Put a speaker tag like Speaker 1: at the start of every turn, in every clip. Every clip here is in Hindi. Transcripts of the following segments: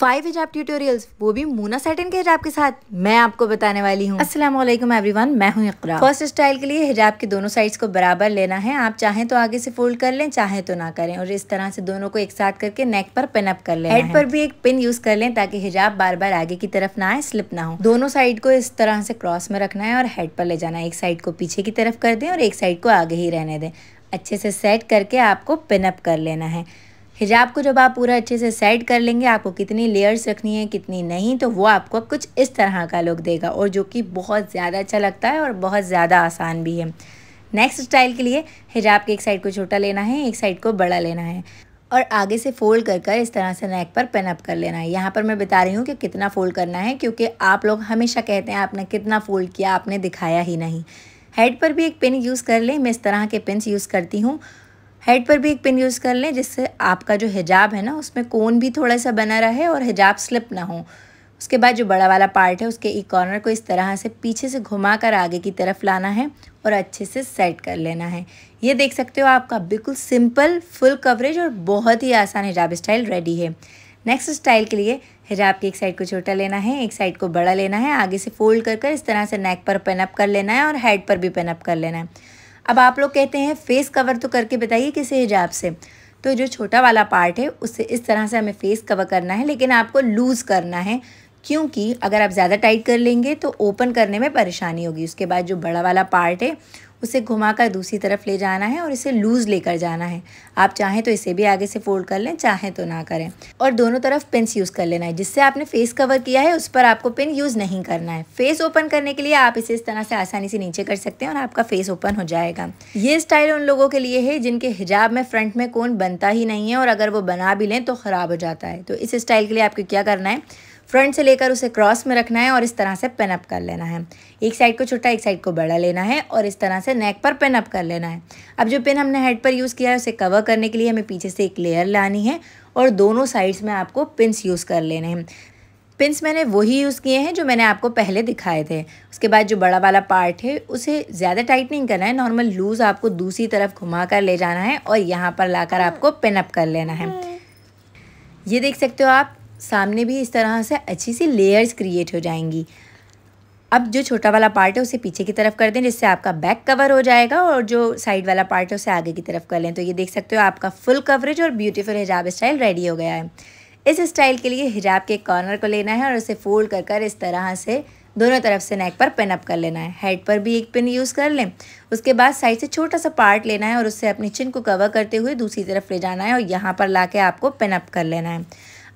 Speaker 1: फाइव हिजाब ट्यूटोरियल्स वो भी मोना सैटन के हिजाब के साथ मैं आपको बताने वाली हूँ असलम एवरीवन मैं हूँ इकरा फर्स्ट स्टाइल के लिए हिजाब के दोनों साइड्स को बराबर लेना है आप चाहें तो आगे से फोल्ड कर लें चाहे तो ना करें और इस तरह से दोनों को एक साथ करके नेक पर पिन अप कर लें हेड पर भी एक पिन यूज कर लें ताकि हिजाब बार बार आगे की तरफ ना आए स्लिप ना हो दोनों साइड को इस तरह से क्रॉस में रखना है और हेड पर ले जाना है एक साइड को पीछे की तरफ कर दें और एक साइड को आगे ही रहने दें अच्छे से सेट करके आपको पिनअप कर लेना है हिजाब को जब आप पूरा अच्छे से सेट कर लेंगे आपको कितनी लेयर्स रखनी है कितनी नहीं तो वो आपको कुछ इस तरह का लुक देगा और जो कि बहुत ज़्यादा अच्छा लगता है और बहुत ज़्यादा आसान भी है नेक्स्ट स्टाइल के लिए हिजाब के एक साइड को छोटा लेना है एक साइड को बड़ा लेना है और आगे से फोल्ड कर कर इस तरह से नेक पर अप कर लेना है यहाँ पर मैं बता रही हूँ कि कितना फ़ोल्ड करना है क्योंकि आप लोग हमेशा कहते हैं आपने कितना फ़ोल्ड किया आपने दिखाया ही नहीं हेड पर भी एक पिन यूज़ कर लें मैं इस तरह के पिन यूज़ करती हूँ हेड पर भी एक पिन यूज़ कर लें जिससे आपका जो हिजाब है ना उसमें कोन भी थोड़ा सा बना रहे और हिजाब स्लिप ना हो उसके बाद जो बड़ा वाला पार्ट है उसके एक कॉर्नर को इस तरह से पीछे से घुमा कर आगे की तरफ लाना है और अच्छे से सेट कर लेना है ये देख सकते हो आपका बिल्कुल सिंपल फुल कवरेज और बहुत ही आसान हिजाब स्टाइल रेडी है नेक्स्ट स्टाइल के लिए हिजाब की एक साइड को छोटा लेना है एक साइड को बड़ा लेना है आगे से फोल्ड कर कर इस तरह से नेक पर पेनअप कर लेना है और हेड पर भी पेनअप कर लेना है अब आप लोग कहते हैं फेस कवर तो करके बताइए किसी हिजाब से तो जो छोटा वाला पार्ट है उससे इस तरह से हमें फेस कवर करना है लेकिन आपको लूज़ करना है क्योंकि अगर आप ज़्यादा टाइट कर लेंगे तो ओपन करने में परेशानी होगी उसके बाद जो बड़ा वाला पार्ट है उसे घुमाकर दूसरी तरफ ले जाना है और इसे लूज़ लेकर जाना है आप चाहें तो इसे भी आगे से फोल्ड कर लें चाहें तो ना करें और दोनों तरफ पिन यूज़ कर लेना है जिससे आपने फेस कवर किया है उस पर आपको पिन यूज़ नहीं करना है फेस ओपन करने के लिए आप इसे इस तरह से आसानी से नीचे कर सकते हैं और आपका फेस ओपन हो जाएगा ये स्टाइल उन लोगों के लिए है जिनके हिजाब में फ्रंट में कोन बनता ही नहीं है और अगर वो बना भी लें तो ख़राब हो जाता है तो इस स्टाइल के लिए आपको क्या करना है फ्रंट से लेकर उसे क्रॉस में रखना है और इस तरह से पेनअप कर लेना है एक साइड को छोटा एक साइड को बड़ा लेना है और इस तरह से नेक पर पेनअप कर लेना है अब जो पेन हमने हेड पर यूज़ किया है उसे कवर करने के लिए हमें पीछे से एक लेयर लानी है और दोनों साइड्स में आपको पिंस यूज़ कर लेने हैं पिंस मैंने वही यूज़ किए हैं जो मैंने आपको पहले दिखाए थे उसके बाद जो बड़ा वाला पार्ट है उसे ज़्यादा टाइट नहीं करना है नॉर्मल लूज़ आपको दूसरी तरफ घुमा कर ले जाना है और यहाँ पर लाकर हाँ। आपको पिनअप कर लेना है ये देख सकते हो आप सामने भी इस तरह से अच्छी सी लेयर्स क्रिएट हो जाएंगी अब जो छोटा वाला पार्ट है उसे पीछे की तरफ कर दें जिससे आपका बैक कवर हो जाएगा और जो साइड वाला पार्ट है उसे आगे की तरफ कर लें तो ये देख सकते हो आपका फुल कवरेज और ब्यूटीफुल हिजाब स्टाइल रेडी हो गया है इस स्टाइल के लिए हिजाब के कॉर्नर को लेना है और उसे फोल्ड कर कर इस तरह से दोनों तरफ से नेक पर पिन अप कर लेना है हेड पर भी एक पिन यूज़ कर लें उसके बाद साइड से छोटा सा पार्ट लेना है और उससे अपनी चिन को कवर करते हुए दूसरी तरफ ले जाना है और यहाँ पर ला आपको पिन अप कर लेना है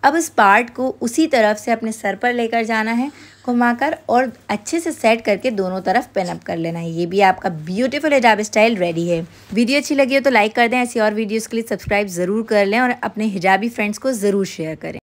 Speaker 1: अब इस पार्ट को उसी तरफ से अपने सर पर लेकर जाना है घुमाकर और अच्छे से सेट करके दोनों तरफ पेनअप कर लेना है ये भी आपका ब्यूटीफुल हिजाब स्टाइल रेडी है वीडियो अच्छी लगी हो तो लाइक कर दें ऐसी और वीडियोज़ के लिए सब्सक्राइब ज़रूर कर लें और अपने हिजाबी फ्रेंड्स को ज़रूर शेयर करें